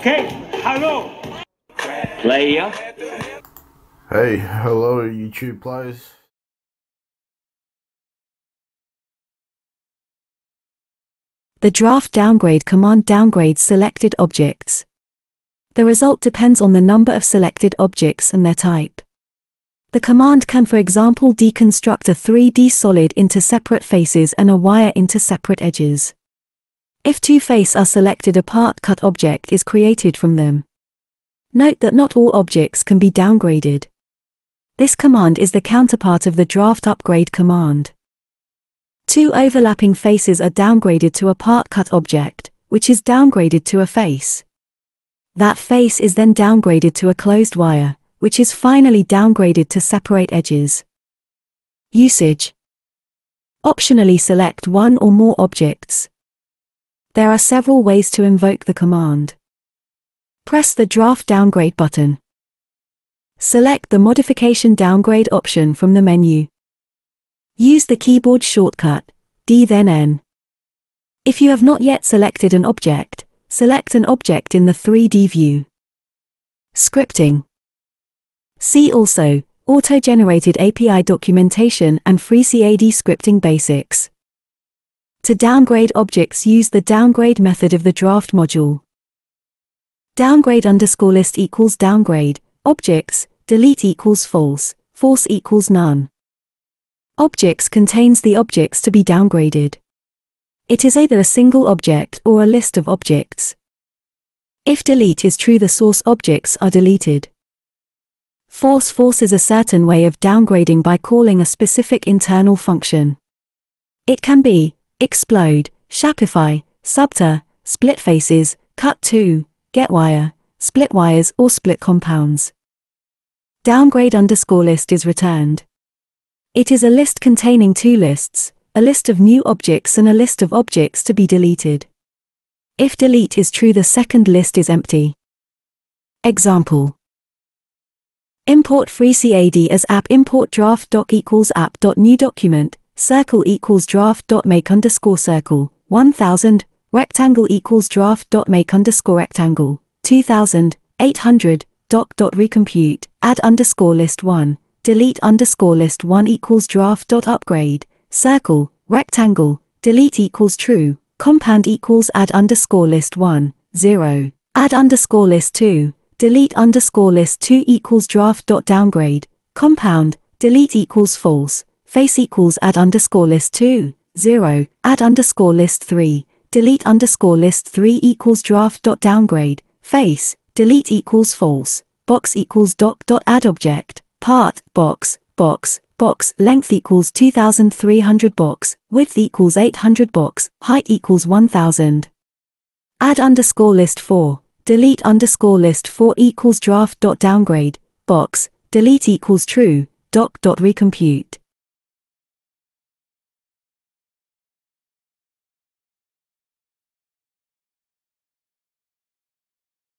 Okay, hello. Player. Hey, hello YouTube players. The draft downgrade command downgrades selected objects. The result depends on the number of selected objects and their type. The command can for example deconstruct a 3D solid into separate faces and a wire into separate edges. If two faces are selected a part cut object is created from them. Note that not all objects can be downgraded. This command is the counterpart of the draft upgrade command. Two overlapping faces are downgraded to a part cut object, which is downgraded to a face. That face is then downgraded to a closed wire, which is finally downgraded to separate edges. Usage Optionally select one or more objects, there are several ways to invoke the command. Press the Draft Downgrade button. Select the Modification Downgrade option from the menu. Use the keyboard shortcut, D then N. If you have not yet selected an object, select an object in the 3D view. Scripting. See also, auto-generated API documentation and FreeCAD scripting basics. To downgrade objects use the downgrade method of the draft module. Downgrade underscore list equals downgrade, objects, delete equals false, false equals none. Objects contains the objects to be downgraded. It is either a single object or a list of objects. If delete is true the source objects are deleted. Force forces a certain way of downgrading by calling a specific internal function. It can be, Explode, Shopify, Subta, Split Faces, Cut 2, GetWire, Split Wires or Split Compounds. Downgrade underscore list is returned. It is a list containing two lists, a list of new objects and a list of objects to be deleted. If delete is true the second list is empty. Example. Import FreeCAD as app import draft doc equals app.new document, circle equals draft dot make underscore circle, 1000, rectangle equals draft dot make underscore rectangle, 2000, 800, doc dot recompute, add underscore list 1, delete underscore list 1 equals draft dot upgrade, circle, rectangle, delete equals true, compound equals add underscore list 1, 0, add underscore list 2, delete underscore list 2 equals draft dot downgrade, compound, delete equals false, face equals add underscore list 2, 0, add underscore list 3, delete underscore list 3 equals draft dot downgrade, face, delete equals false, box equals doc dot add object, part, box, box, box, length equals 2300 box, width equals 800 box, height equals 1000. Add underscore list 4, delete underscore list 4 equals draft dot downgrade, box, delete equals true, doc dot recompute.